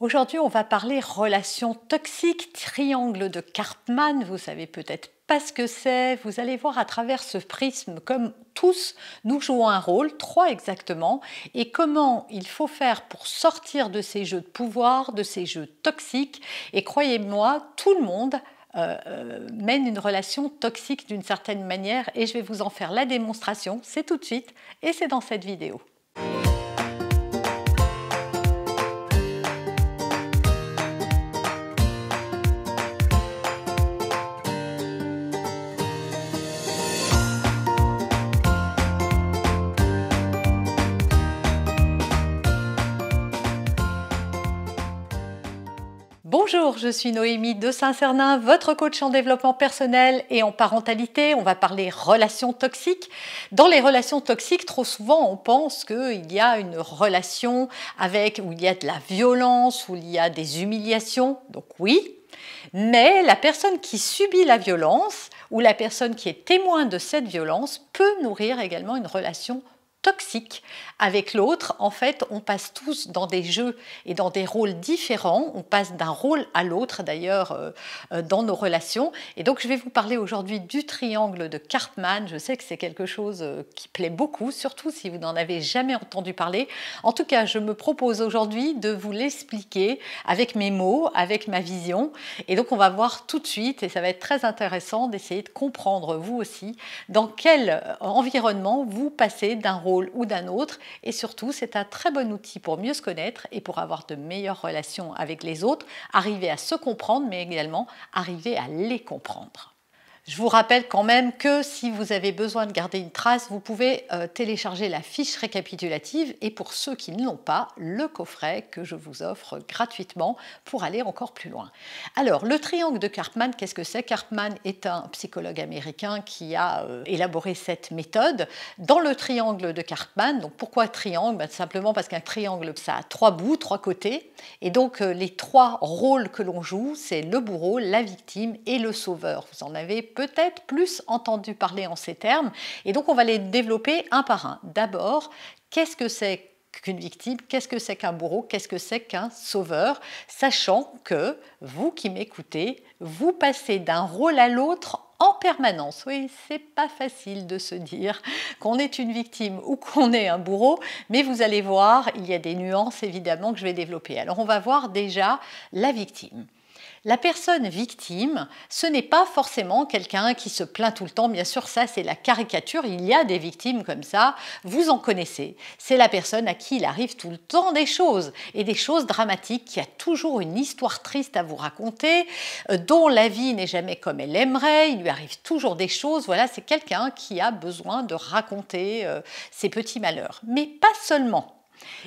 Aujourd'hui, on va parler relations toxiques, triangle de Cartman. Vous savez peut-être pas ce que c'est. Vous allez voir à travers ce prisme comme tous nous jouons un rôle, trois exactement, et comment il faut faire pour sortir de ces jeux de pouvoir, de ces jeux toxiques. Et croyez-moi, tout le monde euh, euh, mène une relation toxique d'une certaine manière et je vais vous en faire la démonstration. C'est tout de suite et c'est dans cette vidéo. Bonjour, je suis Noémie de Saint-Cernin, votre coach en développement personnel et en parentalité. On va parler relations toxiques. Dans les relations toxiques, trop souvent, on pense qu'il y a une relation avec où il y a de la violence, où il y a des humiliations. Donc oui, mais la personne qui subit la violence ou la personne qui est témoin de cette violence peut nourrir également une relation toxique avec l'autre. En fait, on passe tous dans des jeux et dans des rôles différents. On passe d'un rôle à l'autre, d'ailleurs, euh, euh, dans nos relations. Et donc, je vais vous parler aujourd'hui du triangle de Cartman. Je sais que c'est quelque chose euh, qui plaît beaucoup, surtout si vous n'en avez jamais entendu parler. En tout cas, je me propose aujourd'hui de vous l'expliquer avec mes mots, avec ma vision. Et donc, on va voir tout de suite, et ça va être très intéressant d'essayer de comprendre, vous aussi, dans quel environnement vous passez d'un rôle ou d'un autre. Et surtout, c'est un très bon outil pour mieux se connaître et pour avoir de meilleures relations avec les autres, arriver à se comprendre, mais également arriver à les comprendre. Je vous rappelle quand même que si vous avez besoin de garder une trace, vous pouvez euh, télécharger la fiche récapitulative et pour ceux qui ne l'ont pas, le coffret que je vous offre gratuitement pour aller encore plus loin. Alors, le triangle de Cartman, qu'est-ce que c'est Cartman est un psychologue américain qui a euh, élaboré cette méthode. Dans le triangle de Cartman. donc pourquoi triangle ben, Simplement parce qu'un triangle, ça a trois bouts, trois côtés. Et donc, euh, les trois rôles que l'on joue, c'est le bourreau, la victime et le sauveur. Vous en avez peut-être plus entendu parler en ces termes. Et donc on va les développer un par un. D'abord, qu'est-ce que c'est qu'une victime, qu'est-ce que c'est qu'un bourreau, qu'est-ce que c'est qu'un sauveur, sachant que vous qui m'écoutez, vous passez d'un rôle à l'autre en permanence. Oui, c'est pas facile de se dire qu'on est une victime ou qu'on est un bourreau, mais vous allez voir, il y a des nuances évidemment que je vais développer. Alors on va voir déjà la victime. La personne victime, ce n'est pas forcément quelqu'un qui se plaint tout le temps, bien sûr, ça c'est la caricature, il y a des victimes comme ça, vous en connaissez. C'est la personne à qui il arrive tout le temps des choses, et des choses dramatiques, qui a toujours une histoire triste à vous raconter, euh, dont la vie n'est jamais comme elle aimerait, il lui arrive toujours des choses, voilà, c'est quelqu'un qui a besoin de raconter euh, ses petits malheurs. Mais pas seulement.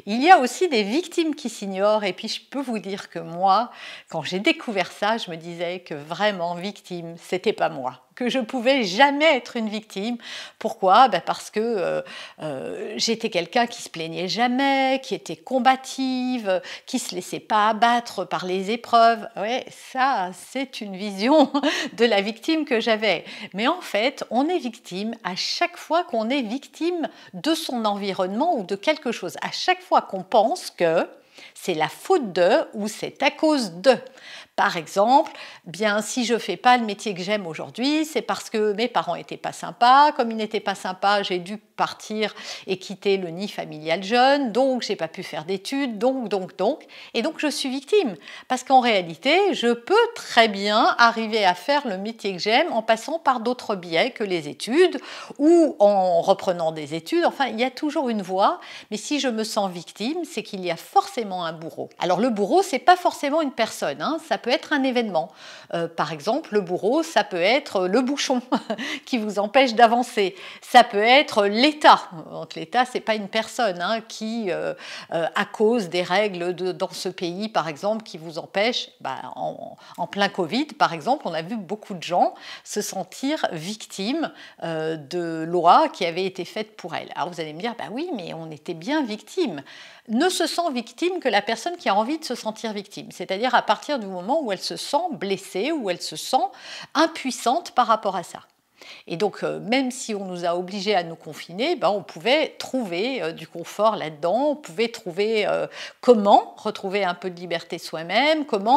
Il y a aussi des victimes qui s'ignorent et puis je peux vous dire que moi, quand j'ai découvert ça, je me disais que vraiment victime, c'était pas moi que je pouvais jamais être une victime. Pourquoi ben, Parce que euh, euh, j'étais quelqu'un qui se plaignait jamais, qui était combative, qui se laissait pas abattre par les épreuves. Ouais, ça, c'est une vision de la victime que j'avais. Mais en fait, on est victime à chaque fois qu'on est victime de son environnement ou de quelque chose. À chaque fois qu'on pense que c'est la faute de ou c'est à cause de. Par exemple, bien si je fais pas le métier que j'aime aujourd'hui, c'est parce que mes parents étaient pas sympas. Comme ils n'étaient pas sympas, j'ai dû partir et quitter le nid familial jeune, donc j'ai pas pu faire d'études, donc donc donc, et donc je suis victime parce qu'en réalité, je peux très bien arriver à faire le métier que j'aime en passant par d'autres biais que les études ou en reprenant des études. Enfin, il y a toujours une voie, mais si je me sens victime, c'est qu'il y a forcément un bourreau. Alors le bourreau, c'est pas forcément une personne, hein, peut être un événement. Euh, par exemple, le bourreau, ça peut être le bouchon qui vous empêche d'avancer. Ça peut être l'État. L'État, ce n'est pas une personne hein, qui, euh, euh, à cause des règles dans ce pays, par exemple, qui vous empêche, bah, en, plein Covid, par exemple, on a vu beaucoup de gens se sentir victimes de lois qui avaient été faites pour elles. Alors vous allez me dire, bah oui, mais on était bien victime. Ne se sent victime que la personne qui a envie de se sentir victime. C'est-à-dire à partir du moment où elle se sent blessée, où elle se sent impuissante par rapport à ça. Et donc, euh, même si on nous a obligés à nous confiner, ben, on pouvait trouver euh, du confort là-dedans, on pouvait trouver euh, comment retrouver un peu de liberté soi-même, comment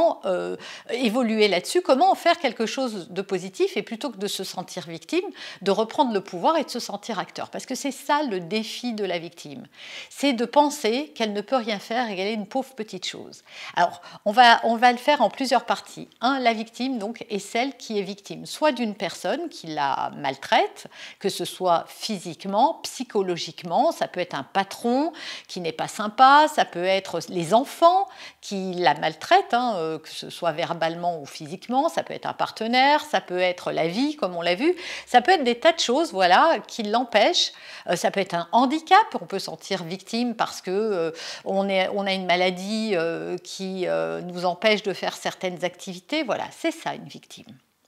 évoluer là-dessus, comment faire quelque chose de positif, et plutôt que de se sentir victime, de reprendre le pouvoir et de se sentir acteur. Parce que c'est ça le défi de la victime, c'est de penser qu'elle ne peut rien faire et qu'elle est une pauvre petite chose. Alors, on va, on va le faire en plusieurs parties. Un, la victime, donc, est celle qui est victime, soit d'une personne qui l'a maltraite, que ce soit physiquement, psychologiquement, ça peut être un patron qui n'est pas sympa, ça peut être les enfants qui la maltraitent, hein, euh, que ce soit verbalement ou physiquement, ça peut être un partenaire, ça peut être la vie, comme on l'a vu, ça peut être des tas de choses, voilà, qui l'empêchent. Euh, ça peut être un handicap, on peut sentir victime parce que euh, on, a une maladie qui nous empêche de faire certaines activités, voilà, c'est ça une victime.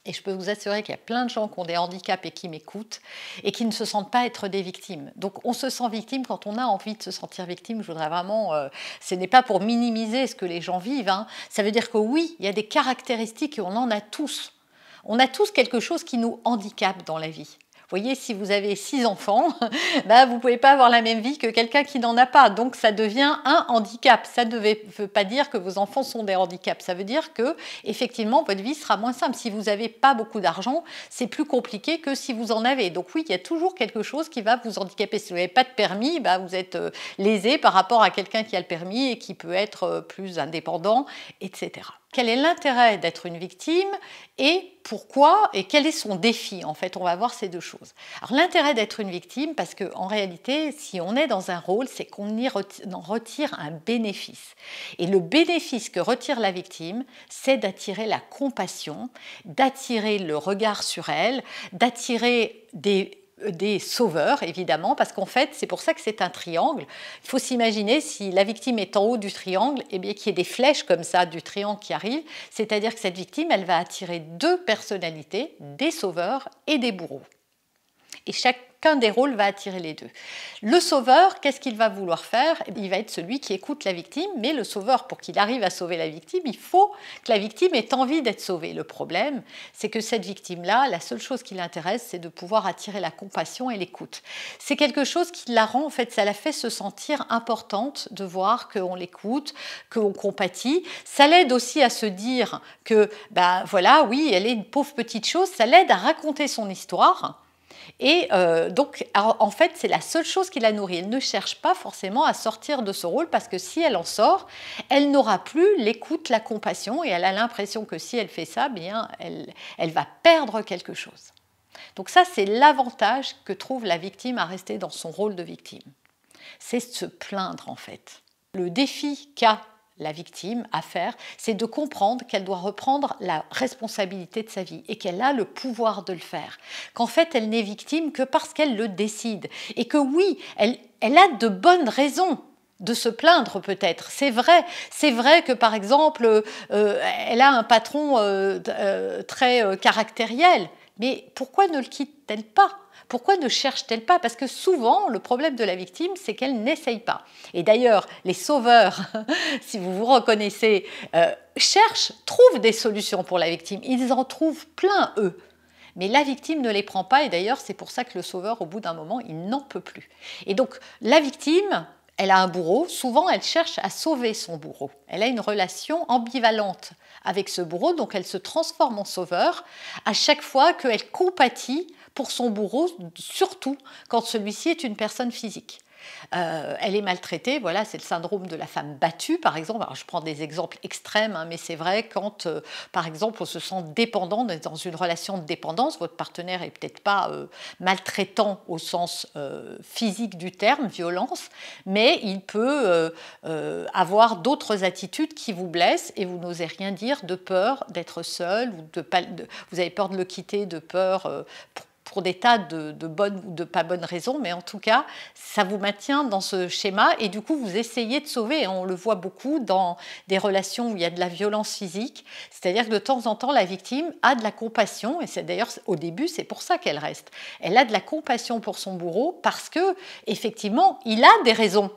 Et je peux vous assurer qu'il y a plein de gens qui ont des handicaps et qui m'écoutent et qui ne se sentent pas être des victimes. Donc on se sent victime quand on a envie de se sentir victime. Je voudrais vraiment, euh, ce n'est pas pour minimiser ce que les gens vivent. Hein. Ça veut dire que oui, il y a des caractéristiques et on en a tous. On a tous quelque chose qui nous handicape dans la vie. Vous voyez, si vous avez six enfants, bah, vous pouvez pas avoir la même vie que quelqu'un qui n'en a pas. Donc ça devient un handicap. Ça ne veut pas dire que vos enfants sont des handicaps. Ça veut dire que effectivement votre vie sera moins simple. Si vous n'avez pas beaucoup d'argent, c'est plus compliqué que si vous en avez. Donc oui, il y a toujours quelque chose qui va vous handicaper. Si vous n'avez pas de permis, bah, vous êtes euh, lésé par rapport à quelqu'un qui a le permis et qui peut être euh, plus indépendant, etc quel est l'intérêt d'être une victime et pourquoi et quel est son défi en fait on va voir ces deux choses alors l'intérêt d'être une victime parce que en réalité si on est dans un rôle c'est qu'on y retire un bénéfice et le bénéfice que retire la victime c'est d'attirer la compassion d'attirer le regard sur elle d'attirer des euh, des sauveurs, évidemment, parce qu'en fait, c'est pour ça que c'est un triangle. Il faut s'imaginer si la victime est en haut du triangle, et eh bien qu'il y ait des flèches comme ça du triangle qui arrivent, c'est-à-dire que cette victime, elle va attirer deux personnalités, des sauveurs et des bourreaux et chacun des rôles va attirer les deux. Le sauveur, qu'est-ce qu'il va vouloir faire eh Il va être celui qui écoute la victime, mais le sauveur, pour qu'il arrive à sauver la victime, il faut que la victime ait envie d'être sauvée. Le problème, c'est que cette victime-là, la seule chose qui l'intéresse, c'est de pouvoir attirer la compassion et l'écoute. C'est quelque chose qui la rend, en fait, ça la fait se sentir importante de voir qu'on l'écoute, qu'on compatit. Ça l'aide aussi à se dire que, ben voilà, oui, elle est une pauvre petite chose, ça l'aide à raconter son histoire et euh, donc, en fait, c'est la seule chose qui la nourrit. Elle ne cherche pas forcément à sortir de ce rôle parce que si elle en sort, elle n'aura plus l'écoute, la compassion et elle a l'impression que si elle fait ça, bien, elle, elle va perdre quelque chose. Donc ça, c'est l'avantage que trouve la victime à rester dans son rôle de victime. C'est se plaindre en fait. Le défi qu'a la victime à faire, c'est de comprendre qu'elle doit reprendre la responsabilité de sa vie et qu'elle a le pouvoir de le faire. Qu'en fait, elle n'est victime que parce qu'elle le décide. Et que oui, elle, a de bonnes raisons de se plaindre peut-être. C'est vrai, c'est vrai que par exemple, euh, elle a un patron euh, euh, très caractériel. Mais pourquoi ne le quitte-t-elle pas Pourquoi ne cherche-t-elle pas Parce que souvent, le problème de la victime, c'est qu'elle n'essaye pas. Et d'ailleurs, les sauveurs, si vous vous reconnaissez, euh, cherchent, trouvent des solutions pour la victime. Ils en trouvent plein, eux. Mais la victime ne les prend pas, et d'ailleurs, c'est pour ça que le sauveur, au bout d'un moment, il n'en peut plus. Et donc, la victime, elle a un bourreau, souvent elle cherche à sauver son bourreau. Elle a une relation ambivalente avec ce bourreau, donc elle se transforme en sauveur à chaque fois qu'elle compatit pour son bourreau, surtout quand celui-ci est une personne physique. Euh, elle est maltraitée, voilà, c'est le syndrome de la femme battue, par exemple. je prends des exemples extrêmes, hein, mais c'est vrai quand, euh, par exemple, on se sent dépendant, dans une relation de dépendance, votre partenaire est peut-être pas euh, maltraitant au sens physique du terme, violence, mais il peut avoir d'autres attitudes qui vous blessent et vous n'osez rien dire de peur d'être seul ou de, pas, vous avez peur de le quitter, de peur pour des tas de, bonnes ou de pas bonnes raisons, mais en tout cas, ça vous maintient dans ce schéma et du coup, vous essayez de sauver. On le voit beaucoup dans des relations où il y a de la violence physique, c'est-à-dire que de temps en temps, la victime a de la compassion, et c'est d'ailleurs au début, c'est pour ça qu'elle reste. Elle a de la compassion pour son bourreau parce que, effectivement, il a des raisons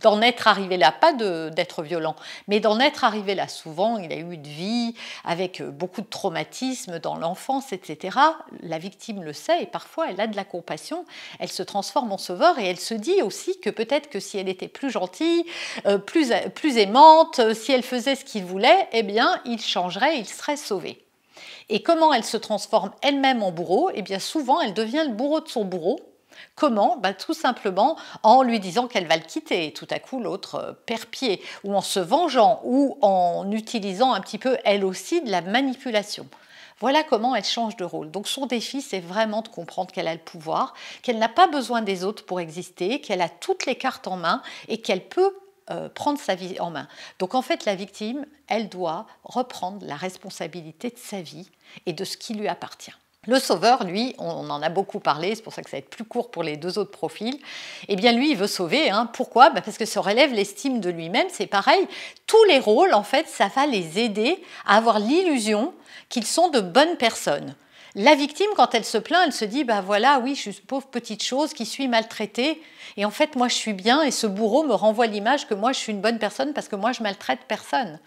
d'en être arrivé là, pas d'être violent, mais d'en être arrivé là. Souvent, il a eu une vie avec euh, beaucoup de traumatismes dans l'enfance, etc. La victime le sait et parfois elle a de la compassion, elle se transforme en sauveur et elle se dit aussi que peut-être que si elle était plus gentille, euh, plus, plus aimante, euh, si elle faisait ce qu'il voulait, eh bien, il changerait, il serait sauvé. Et comment elle se transforme elle-même en bourreau Eh bien, souvent, elle devient le bourreau de son bourreau Comment bah, Tout simplement en lui disant qu'elle va le quitter. Et tout à coup, l'autre euh, perd pied, ou en se vengeant, ou en utilisant un petit peu, elle aussi, de la manipulation. Voilà comment elle change de rôle. Donc son défi, c'est vraiment de comprendre qu'elle a le pouvoir, qu'elle n'a pas besoin des autres pour exister, qu'elle a toutes les cartes en main et qu'elle peut euh, prendre sa vie en main. Donc en fait, la victime, elle doit reprendre la responsabilité de sa vie et de ce qui lui appartient. Le sauveur, lui, on en a beaucoup parlé, c'est pour ça que ça va être plus court pour les deux autres profils. Eh bien, lui, il veut sauver. Hein. Pourquoi bah, Parce que ça relève l'estime de lui-même. C'est pareil. Tous les rôles, en fait, ça va les aider à avoir l'illusion qu'ils sont de bonnes personnes. La victime, quand elle se plaint, elle se dit bah voilà, oui, je suis une pauvre petite chose qui suis maltraitée. Et en fait, moi, je suis bien. Et ce bourreau me renvoie l'image que moi, je suis une bonne personne parce que moi, je maltraite personne.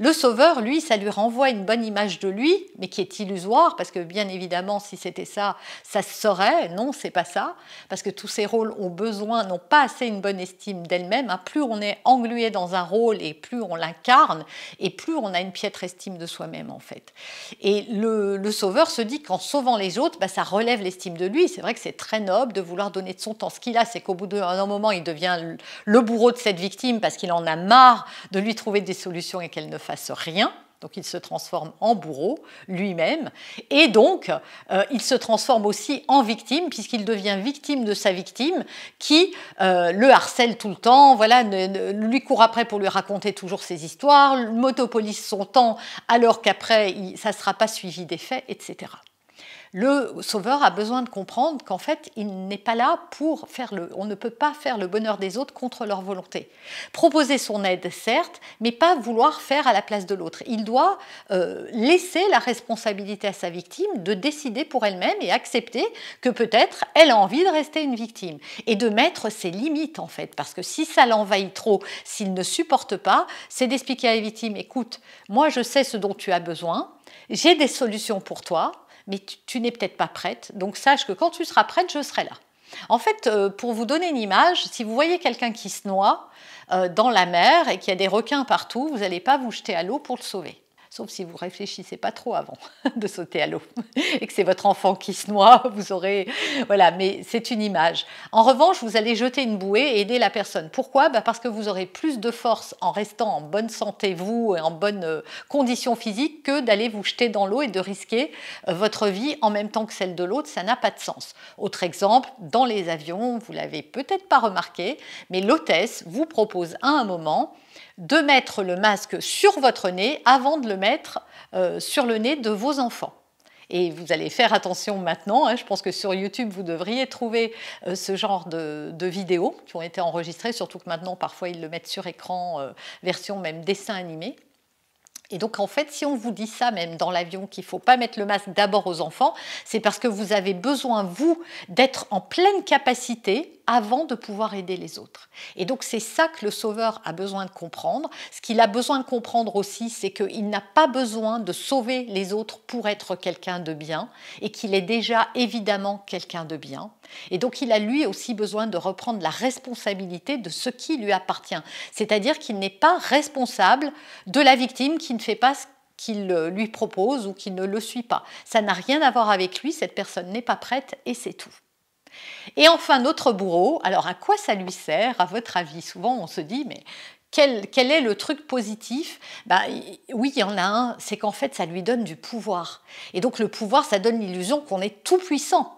Le sauveur, lui, ça lui renvoie une bonne image de lui, mais qui est illusoire parce que bien évidemment, si c'était ça, ça se saurait. Non, c'est pas ça. Parce que tous ces rôles ont besoin, n'ont pas assez une bonne estime d'elle-même. Hein. Plus on est englué dans un rôle et plus on l'incarne, et plus on a une piètre estime de soi-même, en fait. Et le, le sauveur se dit qu'en sauvant les autres, bah, ça relève l'estime de lui. C'est vrai que c'est très noble de vouloir donner de son temps. Ce qu'il a, c'est qu'au bout d'un moment, il devient le bourreau de cette victime parce qu'il en a marre de lui trouver des solutions et qu'elle ne fasse rien. Donc il se transforme en bourreau lui-même et donc euh, il se transforme aussi en victime puisqu'il devient victime de sa victime qui euh, le harcèle tout le temps, voilà, lui court après pour lui raconter toujours ses histoires, monopolise son temps alors qu'après ça ne sera pas suivi des faits, etc le sauveur a besoin de comprendre qu'en fait, il n'est pas là pour faire le... On ne peut pas faire le bonheur des autres contre leur volonté. Proposer son aide, certes, mais pas vouloir faire à la place de l'autre. Il doit euh, laisser la responsabilité à sa victime de décider pour elle-même et accepter que peut-être elle a envie de rester une victime et de mettre ses limites en fait. Parce que si ça l'envahit trop, s'il ne supporte pas, c'est d'expliquer à la victime, écoute, moi je sais ce dont tu as besoin, j'ai des solutions pour toi, mais tu, n'es peut-être pas prête. Donc sache que quand tu seras prête, je serai là. En fait, euh, pour vous donner une image, si vous voyez quelqu'un qui se noie euh, dans la mer et qu'il y a des requins partout, vous n'allez pas vous jeter à l'eau pour le sauver sauf si vous réfléchissez pas trop avant de sauter à l'eau et que c'est votre enfant qui se noie, vous aurez voilà, mais c'est une image. En revanche, vous allez jeter une bouée et aider la personne. Pourquoi bah, parce que vous aurez plus de force en restant en bonne santé vous et en bonne euh, condition physique que d'aller vous jeter dans l'eau et de risquer euh, votre vie en même temps que celle de l'autre, ça n'a pas de sens. Autre exemple, dans les avions, vous l'avez peut-être pas remarqué, mais l'hôtesse vous propose à un moment de mettre le masque sur votre nez avant de le mettre euh, sur le nez de vos enfants. Et vous allez faire attention maintenant. Hein, je pense que sur YouTube, vous devriez trouver euh, ce genre de, vidéos qui ont été enregistrées, surtout que maintenant, parfois, ils le mettent sur écran, euh, version même dessin animé. Et donc en fait, si on vous dit ça même dans l'avion qu'il faut pas mettre le masque d'abord aux enfants, c'est parce que vous avez besoin vous d'être en pleine capacité avant de pouvoir aider les autres. Et donc c'est ça que le Sauveur a besoin de comprendre. Ce qu'il a besoin de comprendre aussi, c'est qu'il n'a pas besoin de sauver les autres pour être quelqu'un de bien, et qu'il est déjà évidemment quelqu'un de bien. Et donc il a lui aussi besoin de reprendre la responsabilité de ce qui lui appartient. C'est-à-dire qu'il n'est pas responsable de la victime qui ne fait pas ce qu'il lui propose ou qui ne le suit pas. Ça n'a rien à voir avec lui, cette personne n'est pas prête et c'est tout. Et enfin, notre bourreau, alors à quoi ça lui sert, à votre avis Souvent, on se dit, mais quel, est le truc positif ben, Oui, il y en a un, c'est qu'en fait, ça lui donne du pouvoir. Et donc le pouvoir, ça donne l'illusion qu'on est tout puissant.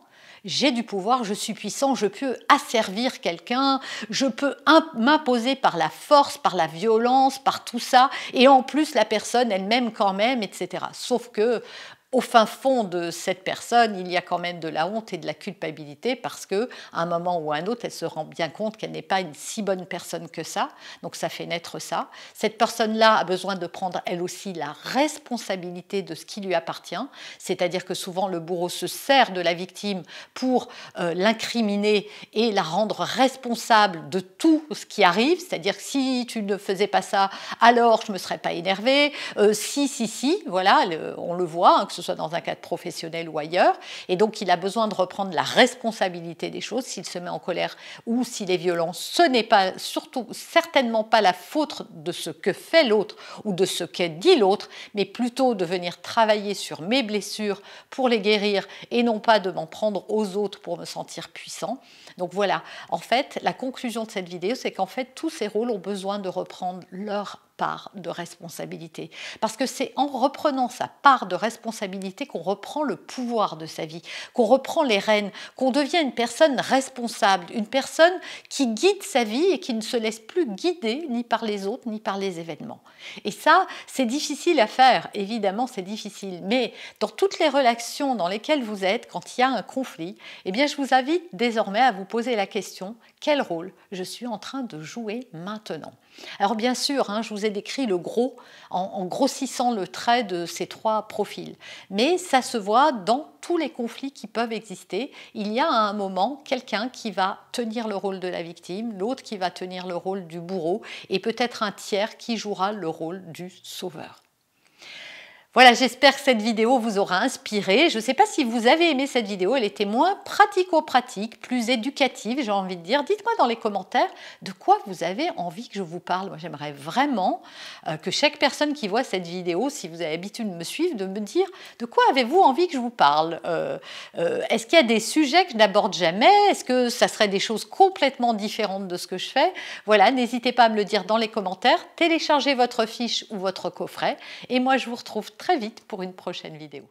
J'ai du pouvoir, je suis puissant, je peux asservir quelqu'un, je peux m'imposer par la force, par la violence, par tout ça, et en plus la personne elle-même quand même, etc. Sauf que au fin fond de cette personne, il y a quand même de la honte et de la culpabilité parce que à un moment ou à un autre, elle se rend bien compte qu'elle n'est pas une si bonne personne que ça. Donc ça fait naître ça. Cette personne-là a besoin de prendre elle aussi la responsabilité de ce qui lui appartient, c'est-à-dire que souvent le bourreau se sert de la victime pour euh, l'incriminer et la rendre responsable de tout ce qui arrive, c'est-à-dire que si tu ne faisais pas ça, alors je me serais pas énervé. Euh, si si si, voilà, on le voit hein, que ce ce soit dans un cadre professionnel ou ailleurs. Et donc, il a besoin de reprendre la responsabilité des choses. S'il se met en colère ou s'il est violent, ce n'est pas, surtout, certainement pas la faute de ce que fait l'autre ou de ce qu'est dit l'autre, mais plutôt de venir travailler sur mes blessures pour les guérir et non pas de m'en prendre aux autres pour me sentir puissant. Donc voilà, en fait, la conclusion de cette vidéo, c'est qu'en fait, tous ces rôles ont besoin de reprendre leur part de responsabilité. Parce que c'est en reprenant sa part de responsabilité qu'on reprend le pouvoir de sa vie, qu'on reprend les rênes, qu'on devient une personne responsable, une personne qui guide sa vie et qui ne se laisse plus guider ni par les autres, ni par les événements. Et ça, c'est difficile à faire, évidemment, c'est difficile. Mais dans toutes les relations dans lesquelles vous êtes, quand il y a un conflit, eh bien, je vous invite désormais à vous poser la question, quel rôle je suis en train de jouer maintenant Alors bien sûr, hein, je vous ai décrit le gros en grossissant le trait de ces trois profils. Mais ça se voit dans tous les conflits qui peuvent exister. Il y a à un moment quelqu'un qui va tenir le rôle de la victime, l'autre qui va tenir le rôle du bourreau et peut-être un tiers qui jouera le rôle du sauveur. Voilà, j'espère que cette vidéo vous aura inspiré. Je ne sais pas si vous avez aimé cette vidéo, elle était moins pratico-pratique, plus éducative, j'ai envie de dire. Dites-moi dans les commentaires de quoi vous avez envie que je vous parle. Moi, j'aimerais vraiment euh, que chaque personne qui voit cette vidéo, si vous avez l'habitude de me suivre, de me dire de quoi avez-vous envie que je vous parle euh, euh, Est-ce qu'il y a des sujets que je n'aborde jamais Est-ce que ça serait des choses complètement différentes de ce que je fais Voilà, n'hésitez pas à me le dire dans les commentaires. Téléchargez votre fiche ou votre coffret et moi, je vous retrouve très vite pour une prochaine vidéo.